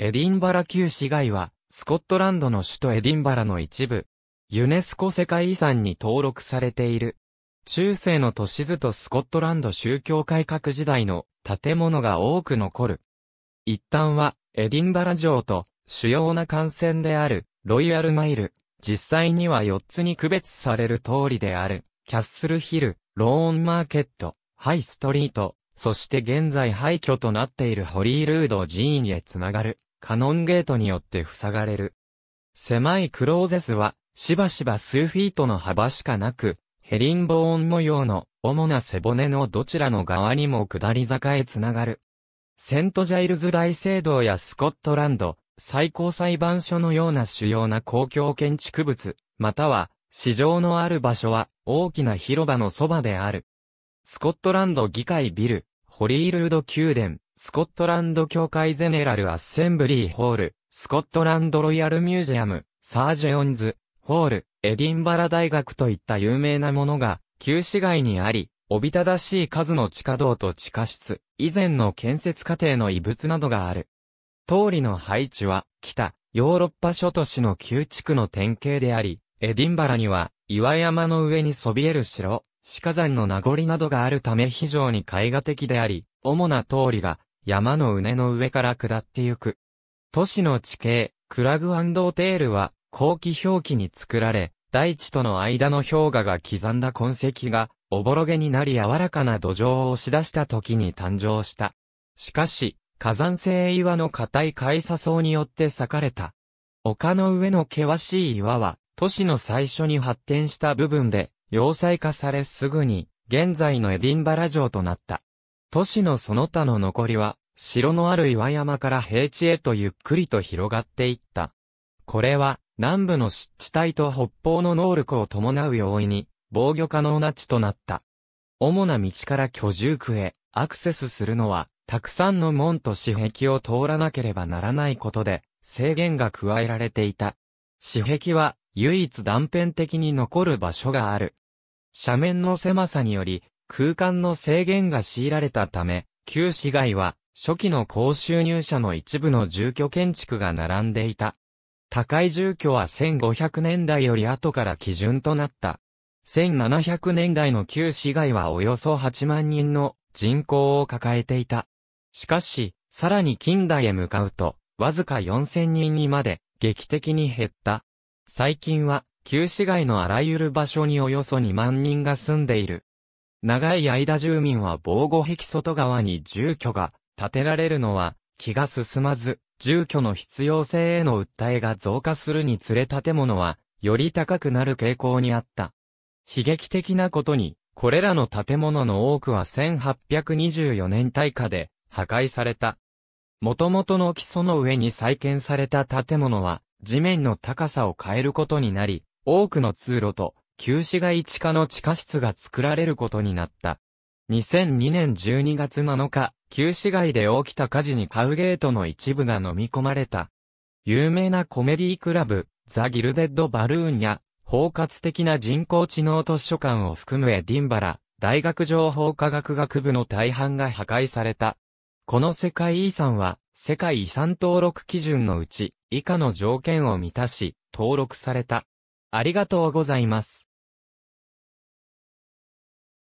エディンバラ旧市街は、スコットランドの首都エディンバラの一部。ユネスコ世界遺産に登録されている。中世の都市図とスコットランド宗教改革時代の建物が多く残る。一旦は、エディンバラ城と主要な幹線である、ロイヤルマイル。実際には4つに区別される通りである、キャッスルヒル、ローンマーケット、ハイストリート、そして現在廃墟となっているホリールード寺院へつながる、カノンゲートによって塞がれる。狭いクローゼスは、しばしば数フィートの幅しかなく、ヘリンボーン模様の主な背骨のどちらの側にも下り坂へつながる。セントジャイルズ大聖堂やスコットランド、最高裁判所のような主要な公共建築物、または、市場のある場所は、大きな広場のそばである。スコットランド議会ビル、ホリールード宮殿、スコットランド教会ゼネラルアッセンブリーホール、スコットランドロイヤルミュージアム、サージオンズ、ホール、エディンバラ大学といった有名なものが、旧市街にあり、おびただしい数の地下道と地下室、以前の建設過程の遺物などがある。通りの配置は、北、ヨーロッパ諸都市の旧地区の典型であり、エディンバラには、岩山の上にそびえる城、死火山の名残などがあるため非常に絵画的であり、主な通りが山の畝の上から下ってゆく。都市の地形、クラグアンドテールは後期表記に作られ、大地との間の氷河が刻んだ痕跡が、おぼろげになり柔らかな土壌を押し出した時に誕生した。しかし、火山性岩の硬い海砂層によって裂かれた。丘の上の険しい岩は、都市の最初に発展した部分で、要塞化されすぐに、現在のエディンバラ城となった。都市のその他の残りは、城のある岩山から平地へとゆっくりと広がっていった。これは、南部の湿地帯と北方の能力を伴う容易に、防御可能な地となった。主な道から居住区へアクセスするのは、たくさんの門と私壁を通らなければならないことで、制限が加えられていた。私壁は、唯一断片的に残る場所がある。斜面の狭さにより、空間の制限が強いられたため、旧市街は、初期の高収入者の一部の住居建築が並んでいた。高い住居は1500年代より後から基準となった。1700年代の旧市街はおよそ8万人の人口を抱えていた。しかし、さらに近代へ向かうと、わずか4000人にまで劇的に減った。最近は旧市街のあらゆる場所におよそ2万人が住んでいる。長い間住民は防護壁外側に住居が建てられるのは気が進まず、住居の必要性への訴えが増加するにつれ建物はより高くなる傾向にあった。悲劇的なことに、これらの建物の多くは1824年大火で破壊された。元々の基礎の上に再建された建物は地面の高さを変えることになり、多くの通路と、旧市街地下の地下室が作られることになった。2002年12月7日、旧市街で起きた火事にカウゲートの一部が飲み込まれた。有名なコメディークラブ、ザ・ギルデッド・バルーンや、包括的な人工知能図書館を含むエディンバラ、大学情報科学学部の大半が破壊された。この世界遺産は、世界遺産登録基準のうち、以下の条件を満たし、登録された。ありがとうございます。